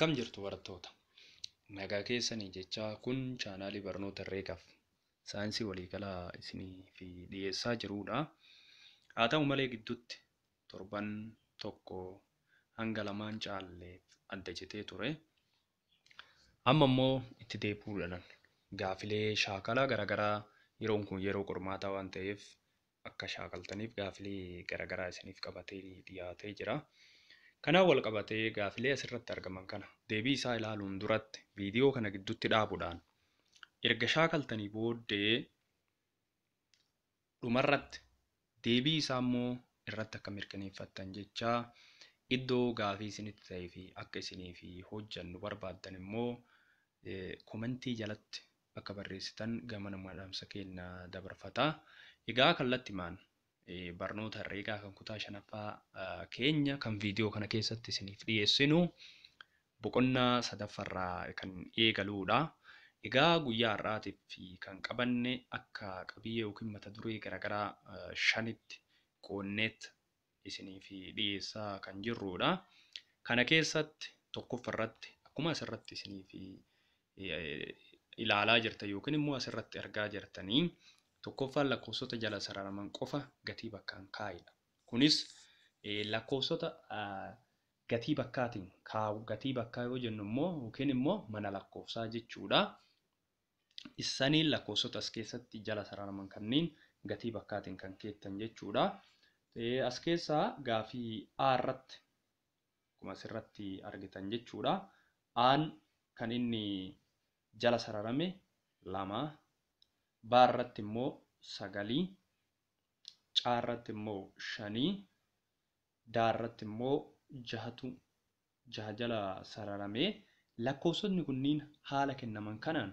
Akkam jirtu barattoota? Nagaa keessanii jechaa kun chaanaalii barnoota Herreegaaf saayinsii waliigalaa isiniif dhiyeessaa jirudha. Haa ta'u malee gidduutti torban tokko hanga lamaan caalleef adda jetee ture. Amma immoo itti deebi'uudhaan gaafilee shaakalaa garaagaraa yeroon kun yeroo qormaataa waan ta'eef akka shaakaltaniif gaafilee garaa isiniif qabatee dhiyaatee jira. Kanaan wal qabatee gaafilee asirratti argaman kana deebii isaa ilaaluun duratti viidiyoo kana gidduutti dhaabuudhaan erga shaakaltanii booddee dhumarratti deebii isaa immoo irratti akka mirkaneeffattan jechaa iddoo gaafii isinitti ta'ee fi akka isinii fi hojjannu barbaadan immoo komentii jalatti akka barreessitan gamana madamsa keenya dabarfata. Egaa kallatti barnoota herreegaa kan kutaa shanaffaa keenya kan viidiyoo kana keessatti isiniif dhiyeessinu boqonnaa sadaffarraa kan eegaluudha. Egaa guyyaa har'aatiif kan qabanne akka qabiyyee yookiin mata duree garaagaraa shanitti qoonneetti isiniif dhiyeessaa kan jirrudha. Kana keessatti tokkoffarratti akkuma asirratti isiniif ilaalaa jirtan yookiin immoo asirratti argaa jirtanii tokkoffaan lakkoofsota jala sararaman qofa gatii bakkaan kaa'edha. Kunis eh, lakkoofsota ah, gatii bakkaatiin kaa'u gatii bakkaa yoo jennu mana lakkoofsaa jechuudha. Isaniin lakkoofsota as keessatti jala sararaman kanneen gatii bakkaatiin kan keettan jechuudha. Eh, as keessaa gaafii A irratti akkuma asirratti argitan jechuudha. Aan kan inni jala sararame lama baarratti immoo sagalii, caarratti immoo shanii, daarratti immoo jahatu jaha jala sararamee lakkoofsotni kunniin haala kennaman kanaan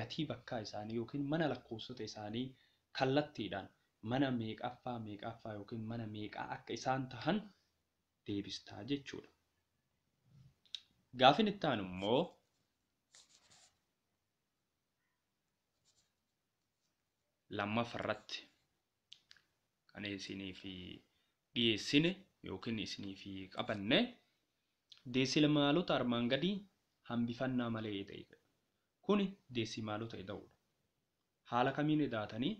gatii bakkaa isaanii yookiin mana lakkoofsota isaanii kallattiidhaan mana meeqaffaa meeqaffaa yookiin mana meeqaa akka isaan tahan deebistaa jechuudha. Gaafin itti immoo lammafarratti kan isiniif dhiyeessine yookiin isiniif qabanne deessimaalota armaan gadii hambifannaa malee ta'e kun deessimaalota ta'udha. Haala kamiin edaatanii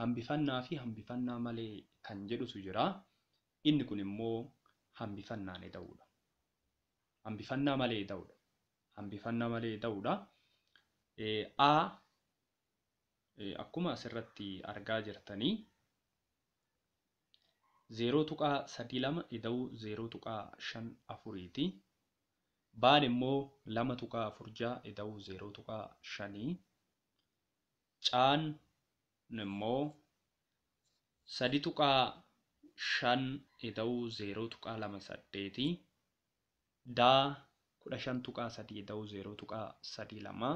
hambifannaa fi hambifannaa malee kan jedhutu jira. Inni kun immoo hambifannaan ta'udha. Hambifannaa malee ta'udha. Hambifannaa malee ta'udha. A akkuma asirratti argaa jirtanii zeeroo tuqaa sadii lama ida'u zeeroo tuqaa shan afuriiti. Baan immoo lama tuqaa afur jaa ida'u zeeroo tuqaa shanii. Caan immoo sadi tuqaa shan ida'u zeeroo tuqaa lama saddeeti. Daa kudha shan tuqaa sadii ida'u zeeroo tuqaa sadii lama.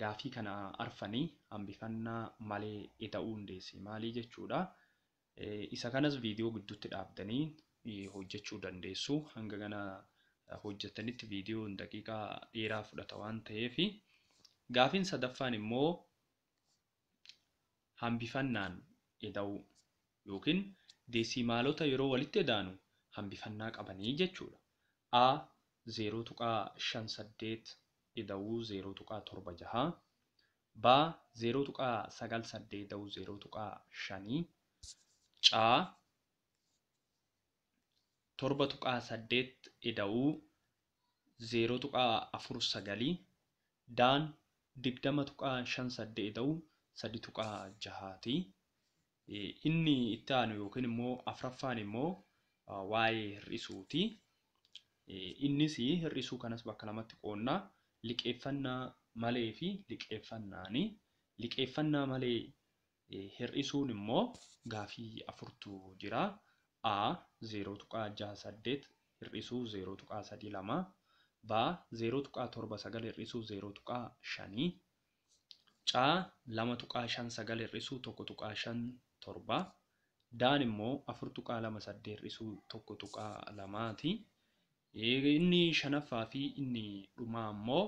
gaafii kana arfanii hambifannaa malee ida'uu hundeesse. Maalii jechuudha e, isa kanas viidiyoo gidduutti dhaabdanii e, hojjechuu dandeessu. Hanga kana e, hojjetanitti viidiyoon daqiiqaa dheeraa fudhata waan ta'eef gaafiin sadaffaan immoo hambifannaan edau yookiin deesimaalota yeroo walitti idaanu hambifannaa qabanii jechuudha. A 0.58 dawuu zero tuqaa torba jaha baa zero tuqaa sagal saddee dawuu 0 tuqaa 5 caa torba tuqaa saddeet ida'uu 0 tuqaa afur 9 daan digdama tuqaa shan saddee ida'uu sadi tuqaa jahaati. Inni itti aanu yookiin immoo afraffaan immoo ah, waa'ee hir'isuuti. Eh, Innis hir'isuu kanas bakka namatti qoodna. liqeeffannaa malee fi liqeeffannaani. Liqeeffannaa malee e, hir'isuun immoo gaafii afurtu jira. A saddeet hir'isuu 0.32 B 0.79 hir'isuu 0.5 C 2.59 hir'isuu 1.57 Daan immoo 4.28 hir'isuu tuqaa ti. Inni shanaffaa fi inni dhumaa immoo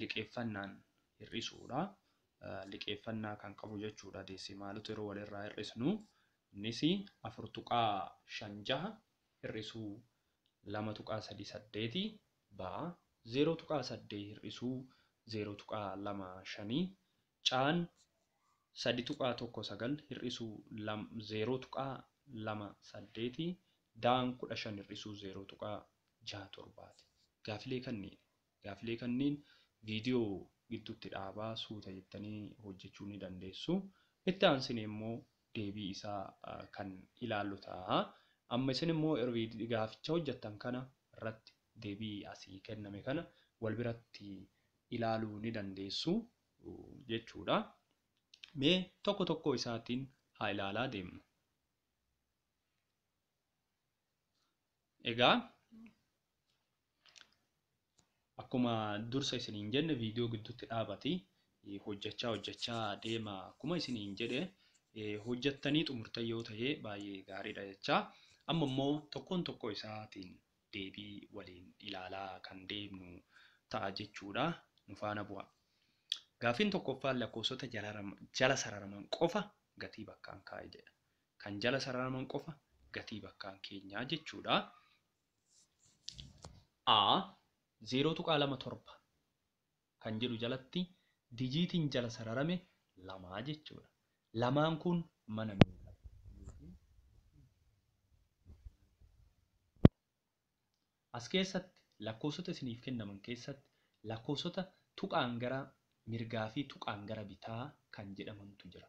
liqeeffannaan hir'isuudha. Liqeeffannaa kan qabu jechuudha deessee maalitu yeroo walirraa hir'isnu innis afur tuqaa shan jaha hir'isuu lama tuqaa sadii zeeroo tuqaa saddee hir'isuu zeeroo tuqaa lama shanii caan sadi tuqaa tokko hir'isuu zeeroo tuqaa lama saddeeti daan kudha shan hir'isuu zeeroo tuqaa ja'a torbaati. Gaafilee kanneen gaafilee kanneen viidiyoo gidduutti dhaabaa suuta jettanii hojjechuu ni dandeessu. Itti aansin immoo deebii isaa kan ilaallu ta'a. Amma isin immoo gaaficha hojjettan kana irratti deebii asii kenname kana wal biratti ilaaluu ni dandeessu jechuudha. Mee tokko tokko isaatiin haa ilaalaa deemnu. Egaa akkuma dursa isiniin jenne viidiyoo gidduutti dhaabati hojjechaa hojjachaa deema akkuma isiniin jedhe hojjettanii xumurtan yoo ta'e baay'ee gaariidha jechaa amma immoo tokkoon toko isaatiin deebii waliin ilaalaa kan deemnu ta'a jechuudha Nufaana faana bu'a. Gaaffiin lakkoofsota jala sararaman qofa gatii bakkaan kaa'e jedha. Kan jala sararaman qofa gatii bakkaan keenyaa jechuudha. Zeeroo tuqaa lama torba kan jedhu jalatti dijiitiin jala sararame lamaa jechuudha. Lamaan kun mana miidhaa. As keessatti lakkoofsota isiniif kennaman keessatti lakkoofsota tuqaan gara mirgaa fi tuqaan gara bitaa kan jedhamantu jira.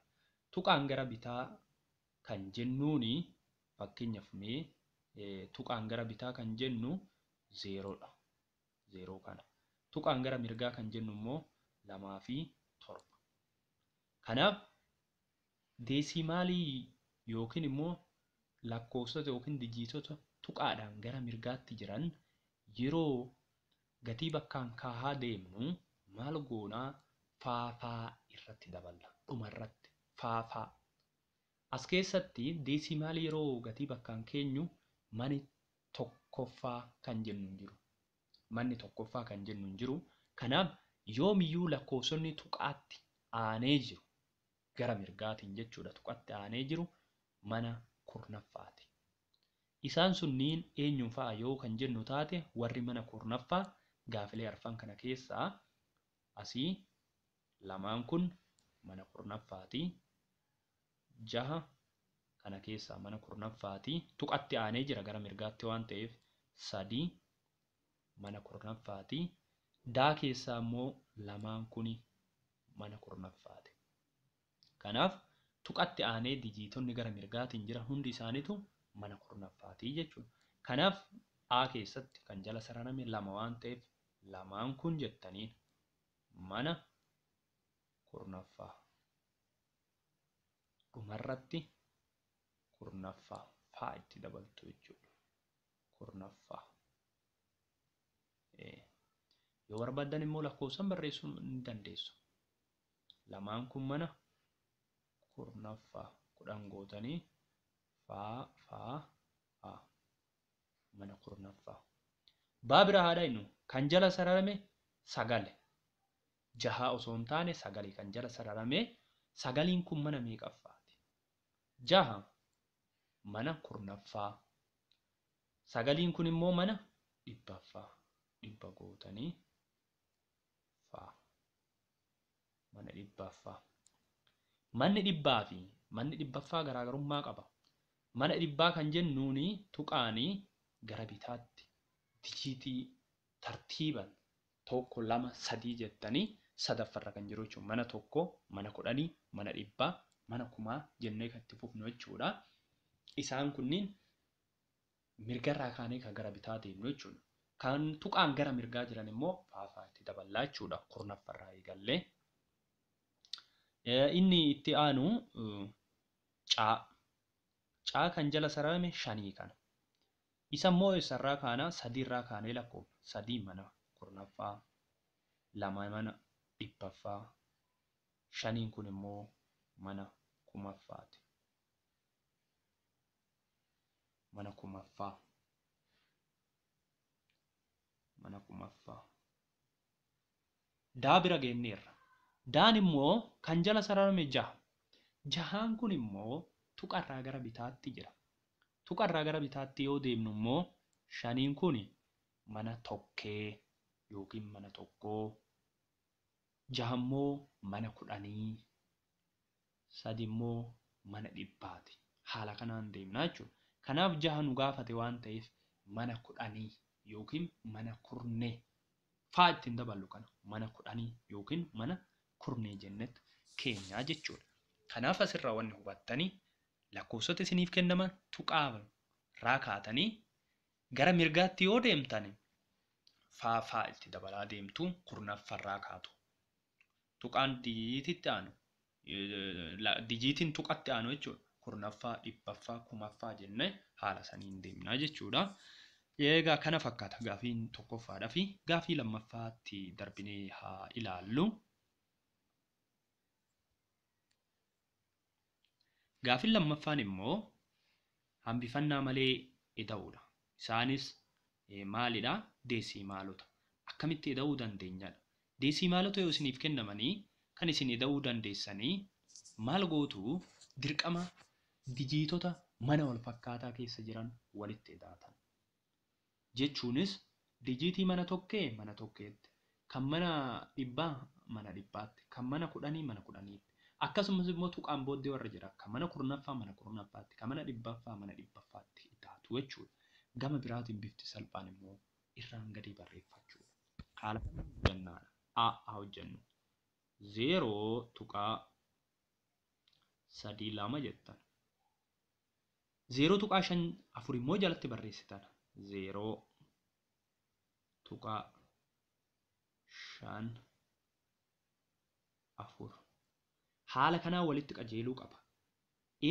Tuqaan gara bitaa kan jennuun fakkeenyaaf mee eh, tuqaan gara bitaa kan jennu zeeroodha. zeeroo kana. Tuqaan gara mirgaa kan jennummoo lamaa fi torba. Kanaaf deesimaalii yookiin immoo lakkoofsota yookiin dijiitota tuqaadhaan gara mirgaatti jiran yeroo gatii bakkaan kahaa deemnu maal goonaa faafaa irratti daballa. Dhumarratti faafaa. As keessatti deesimaalii yeroo gatii bakkaan keenyu mani tokkoffaa kan jennu jiru. manni tokkoffaa kan jennu hinjiru jiru. Kanaaf yoomiyyuu lakkoofsonni tuqaatti aanee jiru gara mirgaatiin jechuudha tuqatti aanee jiru mana kurnaffaati. Isaan sunniin eenyuun fa'a yoo kan jennu taate warri mana kurnaffaa gaafilee arfan kana keessaa asii lamaan kun mana kurnaffaatii jaha kana keessaa mana kurnaffaatii tuqatti aanee jira gara mirgaatti waan ta'eef sadii mana kurnaffaati. Daa keessaa immoo lamaan kuni mana kurnaffaate Kanaaf tuqatti aanee dijiitonni gara mirgaatiin jira hundi isaaniitu mana kurnaffaatii jechuudha. Kanaaf A keessatti kan jala saraname lama waan ta'eef lamaan kun jettaniin mana kurnaffaa. Dhumarratti kurnaffaa faa itti dabaltu jechuudha. yoo barbaaddan immoo lakkoofsan barreessuu ni dandeessu. Lamaan kun mana kurnaffaa kudhan gootanii faa faa mana kurnaffaa. Baa haadha innu kan jala sararame sagale. Jaha osoo hin taane sagale kan jala sararame sagaliin kun mana meeqaffaati? Jaha mana kurnaffaa. Sagaliin kun immoo mana faa, Dhibba gootanii. affaffaa mana Manni dhibbaa fi manni dhibbaffaa garaagarummaa qaba. Mana dhibbaa kan jennuun tuqaanii gara bitaatti dijiitii tartiiban tokko lama sadii jettanii irra kan jiru Mana tokko mana kudhanii mana dhibbaa mana kumaa jennee kan itti fufnu jechuudha. Isaan kunniin mirgarraa kaanee kan gara bitaa deemnu jechuudha. Kan tuqaan gara mirgaa jiran immoo faafaa. itti daballaa jechuudha kurnaffarraa eegallee. Inni itti aanu caa. Caa kan jala sararame shanii kana. Isa immoo kaanaa kaana irraa kaanee lakkoofna. Sadii mana kurnaffaa, lama mana dhibbaffaa, shaniin kun immoo mana kumaffaati. Mana Mana daa bira geemneerra. Daan immoo kan jala sararame jaha. Jahaan kun immoo tuqarraa gara bitaatti jira. Tuqarraa gara bitaatti yoo deemnu immoo shaniin kun mana tokkee yookiin mana tokko, jahammoo mana kudhanii sadimmoo mana dhibbaati. Haala kanaan deemnaa jechuudha. Kanaaf jaha nu gaafate waan ta'eef mana kudhanii yookiin mana kurnee Fa'a ittiin daballu kana mana kudhanii yookiin mana kurnee jennetti keenyaa jechuudha. Kanaaf asirraa wanni hubattanii lakkoofsota isiniif kennaman tuqaa irraa kaatanii gara mirgaatti yoo deemtan fa'aa fa'a itti dabalaa deemtu kurnaffarraa kaatu. Tuqaan dijiititti aanu dijiitiin tuqatti aanu jechuudha. Kurnaffaa, dhibbaffaa, kumaffaa jennee haala saniin deemnaa jechuudha. Egaa kana fakkaata gaafiin tokkoffaadhaa fi gaafii lammaffaatti darbinee haa ilaallu. Gaafiin lammaffaan immoo hambifannaa malee ida'uudha. Isaanis maalidha? maalota Akkamitti ida'uu dandeenyadha? maalota yoo isiniif kennamanii kan isin ida'uu dandeessanii maal gootu dirqama dijiitota mana wal keessa jiran walitti ida'atan. Jechuunis dijiitii mana tokkee mana tokkeetti, kan mana dhibbaa mana dhibbaatti, kan mana kudhanii mana kudhaniitti, akkasumas immoo tuqaan booddee warra jira kan mana kurnaffaa mana kurnaffaatti, kan mana dhibbaffaa mana dhibbaffaatti taatu jechuudha. Gama biraatiin bifti salphaan immoo irraan gadii barreeffachuudha. Haala kanaan a A'aa hojjennu. Zeeroo tuqaa sadii lama jettan. Zeeroo tuqaa shan afur immoo jalatti barreessitan. 0 tuqaa 5 4 haala kanaa walitti qajeeluu qaba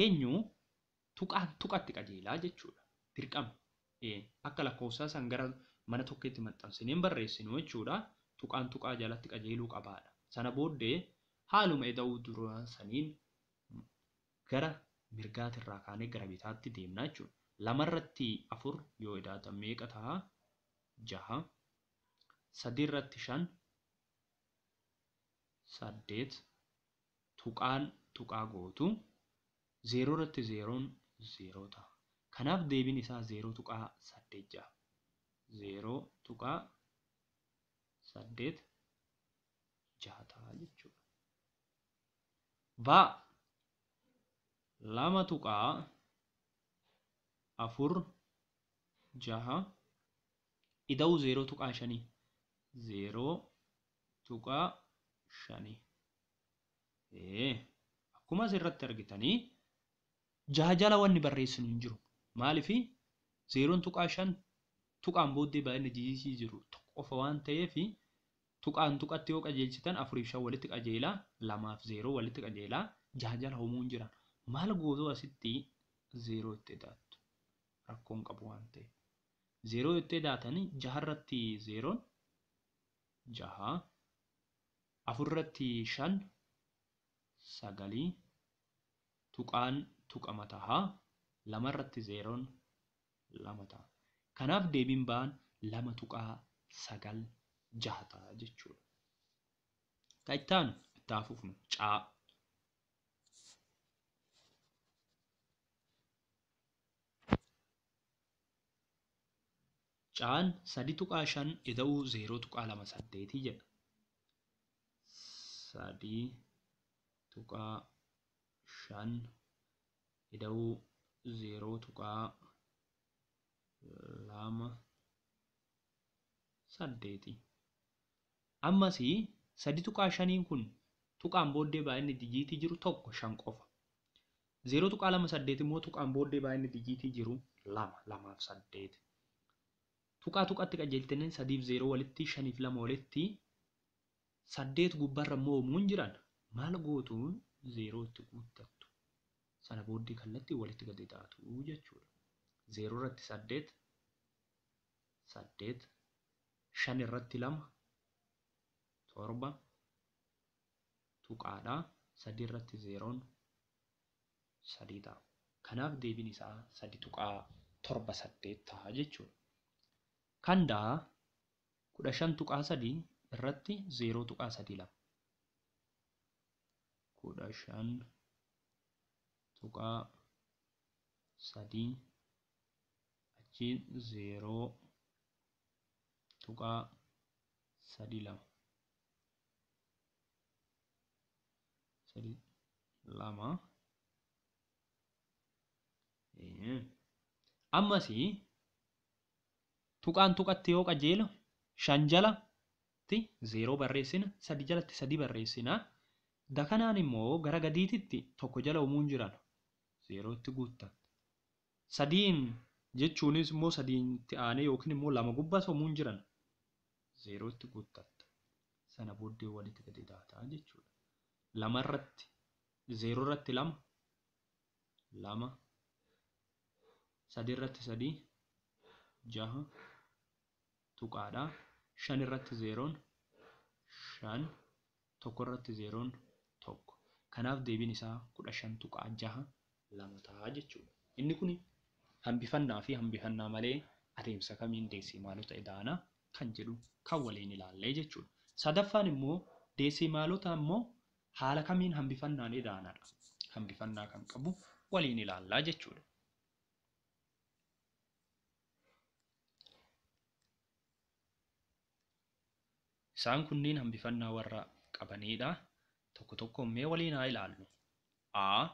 eenyu tuqaan tuqatti qajeelaa jechuudha dirqama akka lakkoofsaa san gara mana tokketti maxxansiniin barreessinu jechuudha tuqaan tuqaa jalatti qajeeluu qabaadha sana booddee haaluma eda'uu dura saniin gara mirgaatirraa kaanee gara bitaatti deemna jechuudha lamarratti afur yoo idaatan meeqa ta'a jaha sadiirratti shan saddeet tuqaan tuqaa gootu zeeroorratti zeeroon zeeroo ta'a Kanaaf deebiin isaa zeeroo tuqaa saddeet jaha. Zeeroo tuqaa saddeet jaha ta'a jechuudha. Va lama tuqaa afur jaha ida'uu zeeroo tuqaa shanii zeeroo tuqaa shanii akkuma asirratti argitanii jaha jala wanni barreessinu hin jiru maalifi zeeroon tuqaa shan tuqaan booddee baay'ina jiisii jiru qofa waan ta'eefi tuqaan tuqatti yoo qajeelchitan afuriif shan walitti qajeelaa lamaaf zeeroo walitti qajeelaa jaha jala homuun jiran maal gootoo asitti zeeroo itti taate. rakkoon qabu waan ta'eef. Zeeroo yommuu daatanii jaharratti zeeroon jaha, afurratti shan, sagalii, tuqaan tuqama tahaa lamarratti zeeroon lama taha. Kanaaf deebiin ba'an lama tuqaa sagal jaha taha jechuudha. Ka itti aanu caa. Caan sadii tuqaa shan ida'uu zeeroo tuqaa lama saddeetii jedha. Sadii tuqaa shan ida'uu zeeroo tuqaa lama saddeetii. Ammasii sadii tuqaa shaniin kun tuqaan booddee baay'inni dijiiti jiru tokko shan qofa. Zeeroo tuqaa lama saddeet immoo tuqaan booddee baay'inni dijiiti jiru lama lamaaf saddeeti. tuqaa tuqatti qajeeltaniin sadiif zeeroo walitti shaniif lama walitti saddeet gubbarra moomuun jiran maal gootuun zeeroo itti guuttattu sana booddee kallattii walitti gadi taatu jechuudha. Zeeroo irratti saddeet saddeet shan irratti lama torba tuqaadhaa, sadi irratti zeeroon sadii ta'a. Kanaaf deebiin isaa sadi tuqaa torba saddeet ta'a jechuudha. kanda kuda lah. kudashan tuqaa sadii irratti zeeroo tuqaa sadii lah. lama. Kudashan tuqaa sadii achi zeeroo tuqaa sadii lama. Sadii lama. Ammasii. tuqaan tuqatti yoo qajeela shan jalatti zeeroo barreessina sadi jalatti sadi barreessina dakanaan immoo gara gadiititti tokko jala umuun jiran zeerootti guuttan sadiin jechuunis immoo sadiitti aanee yookiin immoo lama gubbasa umuun jiran zeerootti guuttatta sana booddee walitti gadi daataa jechuudha lamarratti lama lama sadi sadii jaha tuqaadha. Shan irratti zeeroon shan tokko irratti zeeroon tokko. Kanaaf deebiin isaa kudha shan tuqaa jaha lama ta'a jechuudha. Inni kun hambifannaa fi hambifannaa malee adeemsa kamiin deesimaalota idaanaa kan jedhu kan waliin ilaallee jechuudha. Sadaffaan immoo deesimaalota immoo haala kamiin hambifannaan idaanaadha. Hambifannaa kan qabu waliin ilaallaa jechuudha. Isaan kunniin hambifannaa warra qabanidha. Tokko tokko mee waliin haa ilaallu. A.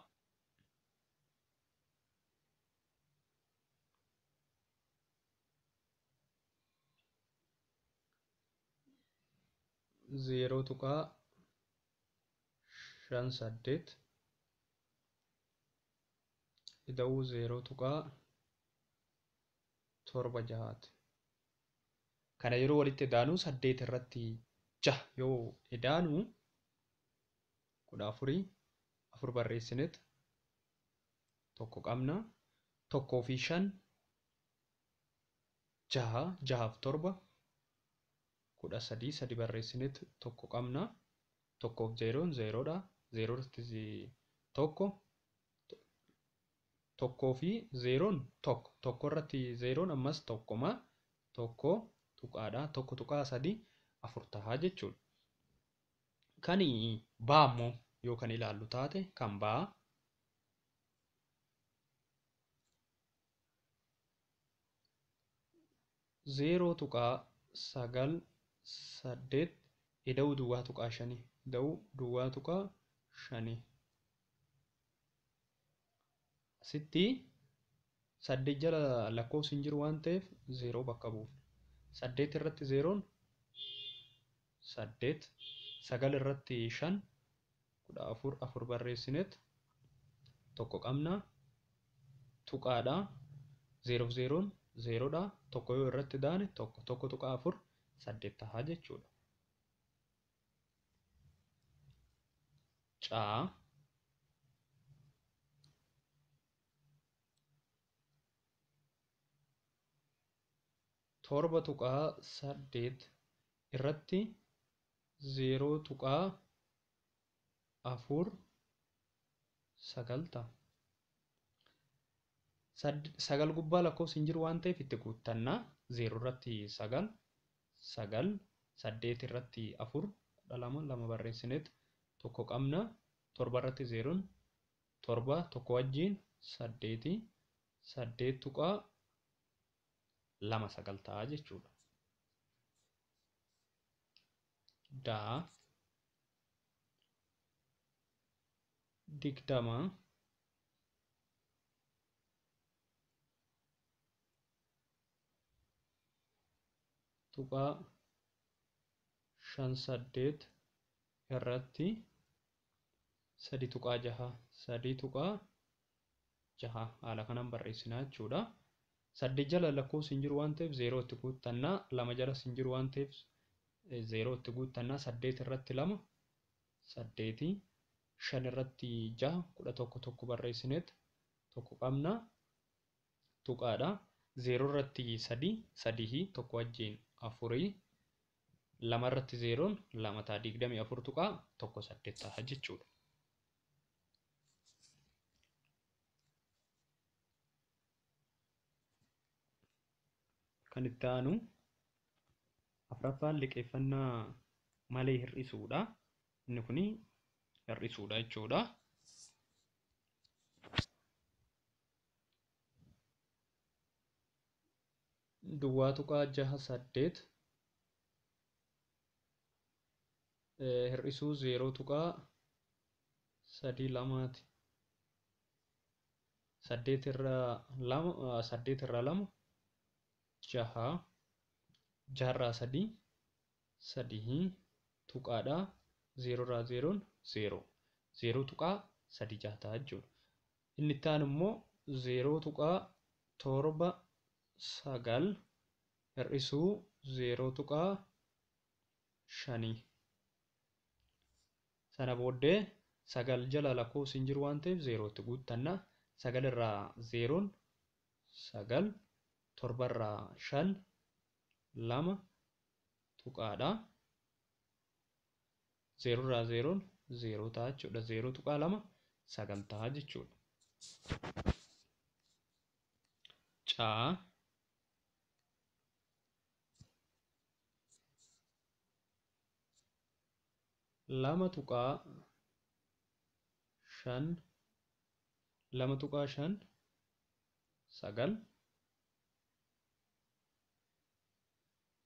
Zeeroo tuqaa shan saddeet ida'uu zeeroo tuqaa torba jahaati. Kana yeroo walitti daanu saddeet irratti jah yoo daanu kudha afurii afur barreessinet tokko qabna tokkoo fi shan jaha jahaaf torba kudha sadii sadi barreessinet tokko qabna tokkoof zeeroon zeeroodha zeeroorratti tokko tokkoo fi zeeroon tokko tokko irratti zeeroon ammas tokkoma tokko tuqaadha. Tokko tuqaa sadi afur tahaa jechuudha. Kan baammoo yoo kan ilaallu taate kan baa zeeroo tuqaa sagal saddeet ida'uu duwwaa tuqaa shanii ida'uu duwwaa tuqaa shanii asitti saddeet jala lakkoofsi hin jiru waan ta'eef zeeroo bakka buuf saddeet irratti zeeroon saddeet sagal irratti shan kudha afur afur barreessineet tokko qabna tuqaadha zeeroof zeeroon zeeroodha tokko yoo irratti daane tokko tokko tuqa afur saddeet tahaa jechuudha. caa torba tuqaa saddeet irratti zeeroo tuqaa afur sagalta sagal gubbaa lakkoofsi hin jiru waan ta'eef itti guuttannaa zeeroo irratti sagal sagal saddeet irratti afur kudha lama lama barreessineet tokko qabna torba irratti zeeroon torba tokko wajjiin saddeeti saddeet tuqaa lama sagal ta'a jechuudha. Daa digdama tuqaa shan saddeet irratti sadi tuqaa jaha sadii tuqaa jaha haala kanaan barreessinaa jechuudha. saddeet jala lakkoofsi hin jiru waan ta'eef zeerootti guuttannaa lama jalas hin jiru waan ta'eef zeerootti guuttannaa saddeet irratti lama saddeetii shan irratti jaha kudha tokko tokko barreessineet tokko qabna tuqaadha zeeroo irratti sadii sadihii tokko wajjin afurii lama irratti zeeroon lama ta'a digdamii afur tuqaa tokko saddeet ta'a jechuudha. kan itti aanu afraffaan liqeeffannaa malee hir'isuudha. Inni kun hir'isuudha jechuudha. Duwwaa tuqaa jaha saddeet hir'isuu zeeroo tuqaa sadii lamaati. Saddeet irraa lama jaha jaarraa sadii sadii tuqaadha zeerorraa zeeroon zeeroo zeeroo tuqaa sadii jaataa jechuudha inni ittaan immoo zeeroo tuqaa torba sagal hir'isuu zeeroo tuqaa shanii sana booddee sagal jala lakkoofsi hin jiru waan ta'eef zeerootti guuttanna sagalirraa zeeroon sagal. torbarraa shan lama tuqaadha. Zeerorraa zeeroon zeeroo ta'a jechuudha. Zeeroo tuqaa lama sagal ta'a jechuudha. Caa lama tuqaa shan lama tuqaa shan sagal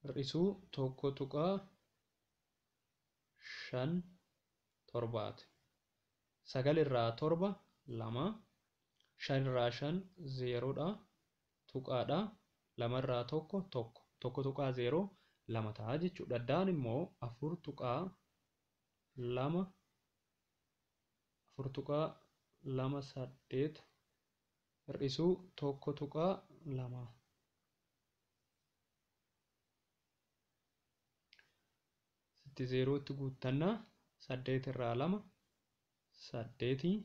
Hir'isuu tokko tuqaa shan torbaati. Sagal irraa torba lama, shan irraa shan zeeroodha. Tuqaadha lama irraa tokko tokko, tokko tuqaa zeeroo lama ta'a jechuudha. Daa'aan immoo afur tuqaa lama, afur tuqaa lama saddeet. Hir'isuu tokko tuqaa lama. itti zeerootti guuttannaa saddeet irraa lama saddeetii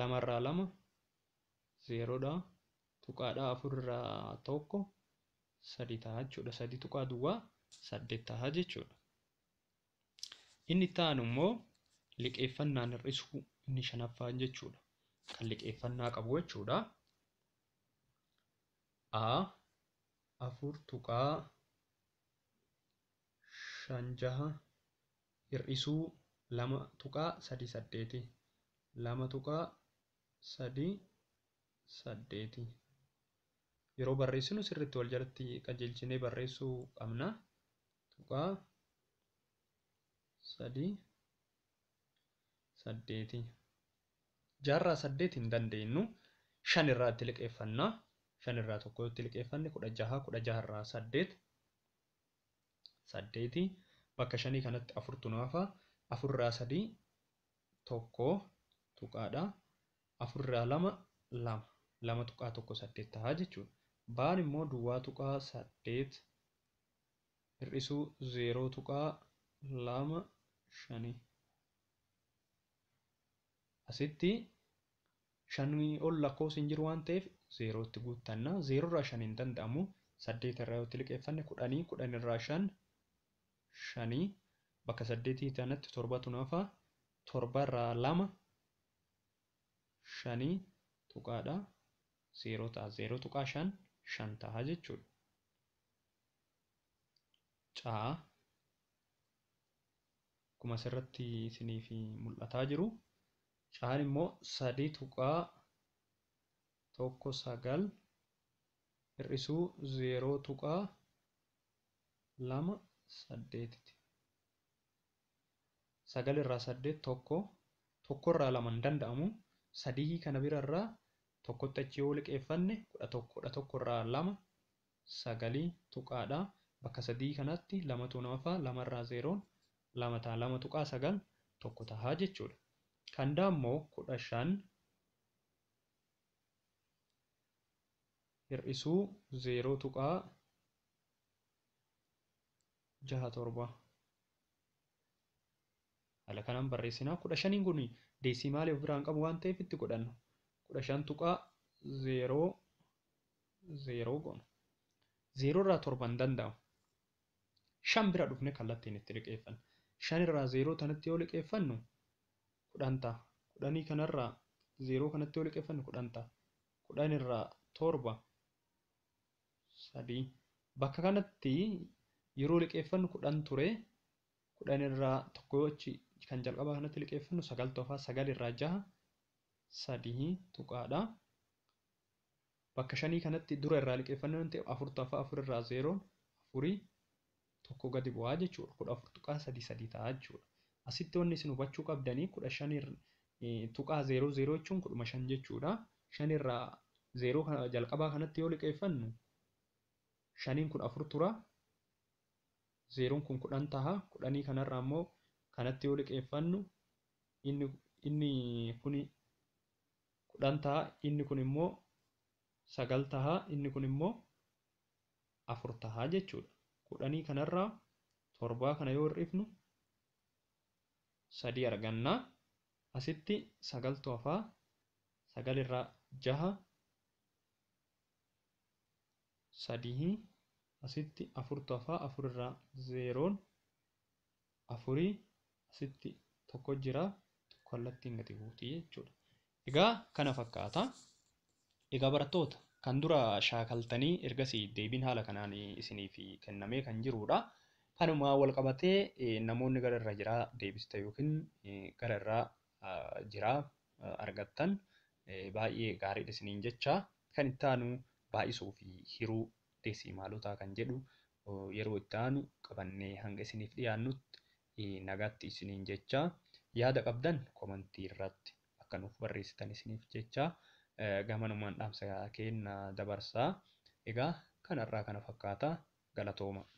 lama irraa lama zeeroodhaa tuqaadhaa afur irraa tokko sadi ta'a jechuudha sadi tuqaa duwwaa saddeet ta'a jechuudha. Inni ta'an immoo liqeeffannaan hir'isuu inni shanaffaa jechuudha. Kan liqeeffannaa qabu jechuudha. A afur tuqaa shan jaha hir'isuu lama tuqaa sadi saddeeti lama tuqaa sadii saddeeti yeroo barreessinu sirritti wal jalatti qajeelchinee barreessuu qabna tuqaa sadii saddeeti jaarraa saddeet hin dandeenyu shan irraatti liqeeffanna. shan irraa tokko tokkotti liqeeffanne kudha jaha kudha jaharraa saddeet saddeetii bakka shanii kanatti afurtu naafa afurraa sadii tokko tuqaadha afurraa lama lama lama tuqaa tokko saddeet tahaa jechuudha baan immoo duwwaa tuqaa saddeet hir'isuu zeeroo tuqaa lama shanii asitti shanii ol lakkoofsi hin jiru waan ta'eef zeerootti guuttanna zeeroo irraa shan hin danda'amu saddeet irraa yoo liqeeffanne kudhanii kudhan shan shanii bakka saddeetii tanatti torbatu nafa torbarraa lama shanii tuqaadha zeeroo ta'a zeeroo tuqaa shan shan ta'a jechuudha. Caa akkuma asirratti isiniif mul'ataa jiru caan immoo sadii tuqaa tokko sagal hir'isuu zeeroo tuqaa lama saddeetiti. Sagal irraa saddeet tokko tokkorraa lama danda'amu. Sadii kana birarraa tokkotti achii hoo liqeeffanne kudha tokko kudha lama sagalii tuqaadha. Bakka sadii kanatti lamatu namafa lamarraa zeeroon lama lama tuqaa sagal tokko ta'aa jechuudha. Kandaa immoo kudha shan hir'isuu zeeroo tuqaa jaha torba. Haala kanaan barreessinaa kudha shaniin kun deesimaali of biraan qabu waan ta'eef itti godhanna. Kudha shan tuqaa zeeroo zeeroo goona. Zeeroo irraa torban danda'amu. Shan bira dhufne kallattiin itti liqeeffanna. Shan irraa zeeroo kanatti yoo liqeeffannu kudhan ta'a. Kudhanii kanarraa zeeroo kanatti yoo liqeeffannu kudhan ta'a. Kudhan irraa torba sadii. Bakka kanatti yeroo liqeeffannu kudhan ture kudhan irraa tokko yoochi kan jalqabaa kanatti liqeeffannu sagal tofaa sagal irraa jaha sadii tuqaadha. Bakka shanii kanatti dura irraa liqeeffannu wanti afur tofaa afur irraa zeeroon afurii tokko gadi bu'aa jechuudha kudha afur tuqaa sadii sadii ta'aa jechuudha. Asitti wanni isin hubachuu qabdanii kudha shanii tuqaa zeeroo zeeroo jechuun kudhuma shan jechuudha. Shan irraa zeeroo jalqabaa kanatti yoo liqeeffannu shaniin kudha afur tura. zeeroon kun kudhan taha kudhanii kanarraa ammoo kanatti yoo liqeeffannu inni inni kun kudhan taha inni kun immoo sagal taha inni kun immoo afur taha jechuudha kudhanii kanarraa torbaa kana yoo hir'ifnu sadii argannaa asitti sagaltu hafaa sagalirraa jaha sadii asitti afurtu hafaa irraa zeeroon afurii asitti tokko jira tokko allattiin gadi buutii jechuudha. Egaa kana fakkaata. Egaa barattoota kan dura shaakaltanii ergasii deebiin haala kanaan isiniif kennamee kan jirudha. Kanuma wal qabatee namoonni gara irra jiraa deebista yookiin gara irra jiraa argattan baay'ee gaariidha isiniin jechaa kan itti aanu baay'isuu fi hiruu deesimaalotaa kan jedhu yeroo itti aanu qabannee hanga isiniif dhiyaannutti nagaatti isiniin jecha yaada qabdan komantii irratti akkanuuf barreessitan isiniif jecha e, gamanumaan dhaamsa keenna dabarsaa. Egaa kanarraa kana fakkaataa galatooma.